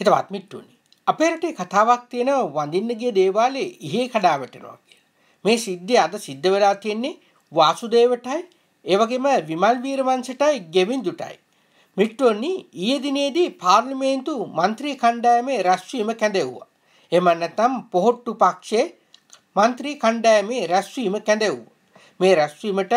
හිතවත් මිට්ටුවනි. අපේ රටේ කතාවක් තියෙන වඳින්න ගිය දේවාලේ ඉහේ කඩාවැටෙනවා කියලා. මේ සිද්ධිය අද සිද්ධ වෙලා තියෙන්නේ වාසුදේවටයි ඒ වගේම විමල් වීරවංශටයි ගෙවින්දුටයි. මිට්ටුවනි ඊයේ දිනේදී පාර්ලිමේන්තු මන්ත්‍රී කණ්ඩායමේ රැස්වීම කැඳෙව්වා. එහෙම නැත්නම් පොහොට්ටු පක්ෂයේ මන්ත්‍රී කණ්ඩායමේ රැස්වීම කැඳෙව්වා. මේ රැස්වීමට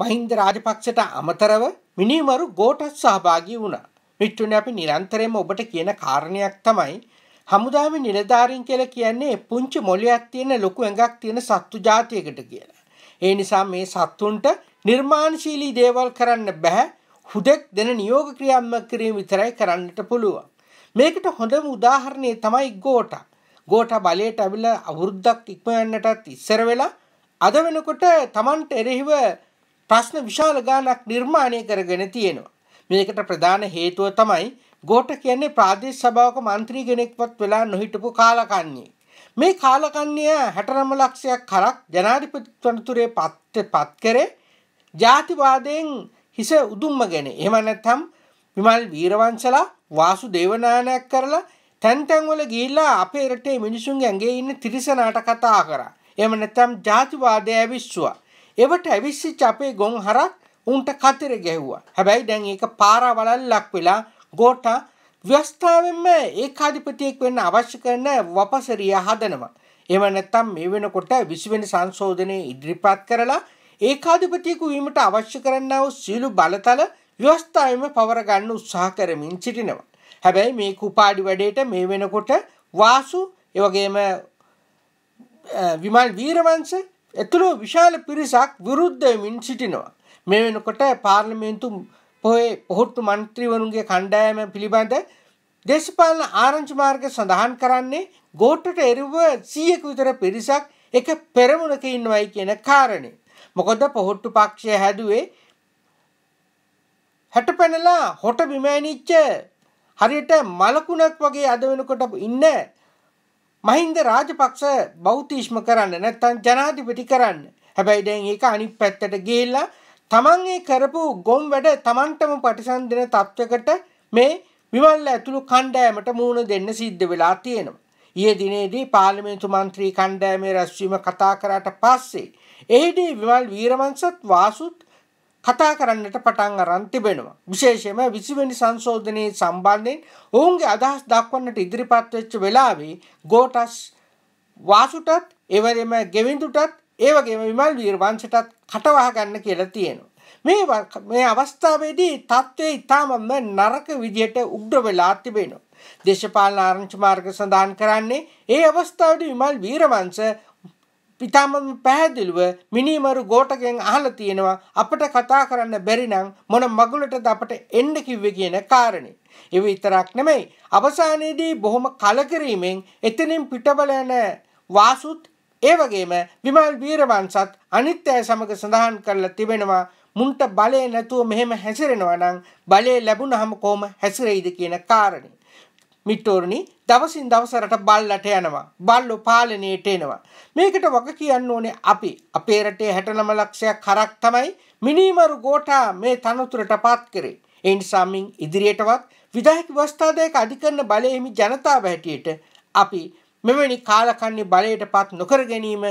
මහින්ද රාජපක්ෂට අමතරව මිනිමරු ගෝඨස් සහභාගී වුණා. මිට්ටුනේ අපි නිරන්තරයෙන්ම ඔබට කියන කාරණයක් තමයි හමුදාවේ නිලධාරීන් කියලා කියන්නේ පුංචි මොළයක් තියෙන ලොකු ඇඟක් තියෙන සත්තු జాතියකට කියලා. ඒ නිසා මේ සත්තුන්ට නිර්මාණශීලී දේවල් කරන්න බෑ. හුදෙක් දෙන නියෝග ක්‍රියාත්මක කිරීම විතරයි කරන්නට පුළුවන්. මේකට හොඳම උදාහරණය තමයි ගෝඨා. ගෝඨා බලයට අවිලා අවුරුද්දක් ඉක්ම යන්නටත් ඉස්සර වෙලා අද වෙනකොට Tamanට එරෙහිව ප්‍රශ්න විශාල ගානක් නිර්මාණය කරගෙන තියෙනවා. මේකට ප්‍රධාන හේතුව තමයි ගෝට කියන්නේ ප්‍රාදේශ සභාවක මන්ත්‍රී කෙනෙක්වත් වෙලා නොහිටපු කාලකන්නේ. මේ කාලකන්නිය හැටනම ලක්ෂයක් කරක් ජනාධිපතිවනතුරේ පත්ත පත් කරේ ජාතිවාදයෙන් හිස උදුම්මගෙන එහෙම නැත්නම් විමල් වීරවංශලා වාසු දේවනායනයක් කරලා තැන් තැන්වල ගිහිල්ලා අපේ රටේ මිනිසුන්ගේ ඇඟේ ඉන්න තිරිසනාට කතා කරා. එහෙම නැත්නම් ජාතිවාදය ඇවිස්සුවා. ඒවට ඇවිස්සිච්ච අපේ ගොන් හරක් උන්ට කතර ගැහ්වා හැබැයි දැන් ඒක පාරවලල්ලක් වෙලා ගෝටා ව්‍යස්ථාවෙන්ම ඒ කාධිපතියෙක් වෙන්න අවශ්‍ය කරන වපසරිය හදනවා. එම නැත්තම් මේ වෙනකොට විසිවෙන සංශෝධනය ඉදිරිපත් කරලා ඒ කාධිපතියකු වීමට අවශ්‍ය කරන්නව සියලු බලතල ව්‍යවස්ථාවම පවරගන්න උත්සාහ කරමින් සිටිනවා. හැබැයි මේ කුපාඩි වැඩේට මේ වෙනකොට වාසු එවගේම විමල් වීරවංශ ඇතුළු විශාල පිරිසක් විරුද්ධයමින් සිටිනවා. මේ වෙනකොට පාර්ලිමේන්තු පොහේ පොහොට්ටු මන්ත්‍රීවරුන්ගේ කණ්ඩායම පිළිබඳ දේශපාලන ආරංචි මාර්ගය සඳහන් කරන්නේ ගෝට්ටට එරුව සීයක විතර පිරිසක් එක පෙරමුණක ඉන්නවයි කියන කාරණය. මොකොද පොහොට්ටු පක්ෂය හැදුවේ හැට පැනලා හොට බිමෑනිච්ච හරියට මලකුණක් වගේ අද වෙනකොට ඉන්න මහින්ද රාජපක්ෂ බෞතිෂ්ම කරන්න නැත්තන් ජනාධිපති කරන්න හැබැයි දැන් ඒක අනිත් පැත්තට ගිහිල්ලා තමන් ඒ කරපු ගොම් වැඩ තමන්ටම පටිසන්ධන තත්ත්වකට මේ විමල්ල ඇතුළු කණ්ඩෑමට මූුණ දෙන්න සිද්ධ වෙලා තියෙනවා. ඒ දිනේදී පාර්ලිමේන්තු මන්ත්‍රී කණ්ඩෑමේ රැස්වීම කතා කරාට පස්සේ. එහිදී විමල් වීරමංසත් වාසුත් කතා කරන්නට පටන් අරන් තිබෙනවා. විශේෂයෙන්ම 20 වෙනි සංශෝධනයේ සම්බන්ධයෙන් ඔවුන්ගේ අදහස් දක්වන්නට ඉදිරිපත් වෙච්ච වෙලාවේ ගෝටස් වාසුටත් එවරෙම ගෙවින්දුටත් ඒ වගේම විමල් වීර වංශයටත් කටවහ ගන්න කියලා තියෙනවා. මේ මේ අවස්ථාවේදී தત્ත්වය ඊටමම නරක විදියට උග්‍ර වෙලා තිබෙනවා. දේශපාලන ආරංචි මාර්ග සඳහන් කරන්නේ ඒ අවස්ථාවේදී විමල් වීරවංශ ඊටමම පැහැදිලිව මිනිමරු ගෝඨගෙන් අහලා තියෙනවා අපිට කතා කරන්න බැරි නම් මොන මගුලටද අපිට එන්න කිව්වේ කියන කාරණේ. ඒ විතරක් නෙමෙයි අවසානයේදී බොහොම කලකිරීමෙන් එතනින් පිටබල යන වාසුත් ඒවගේම විමල් වීරවන්සත් අනිත්‍යය සමග සඳහන් කරලා තිබෙනවා මුන්ට බලය නැතුව මෙහෙම හැසිරෙනවා නම් බලය ලැබුණහම කොහොම හැසිරෙයිද කියන කාරණේ. මිටෝරණි දවසින් දවසරට බල්ලට යනවා. බල්ලෝ පාලනයට එනවා. මේකට වග කියන්න ඕනේ අපි. අපේ රටේ 69 ලක්ෂයක් කරක් තමයි මිනිමරු ගෝඨා මේ තනතුරටපත් කරේ. ඒ නිසා මින් ඉදිරියටවත් විධායක ව්‍යවස්ථාදායක අධිකරණ බලය හිමි ජනතාව හැටියට අපි මෙවැනි කාලකන්නේ බලයටපත් නොකර ගැනීම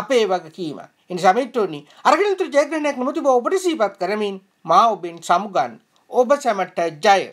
අපේ වගකීම. එනිසා මිත්‍රෝනි අරගලතුරු ජයග්‍රහණයක් නොමැතිව ඔබට සිහිපත් කරමින් මා ඔබෙන් සමුගන් ඔබ සැමට ජය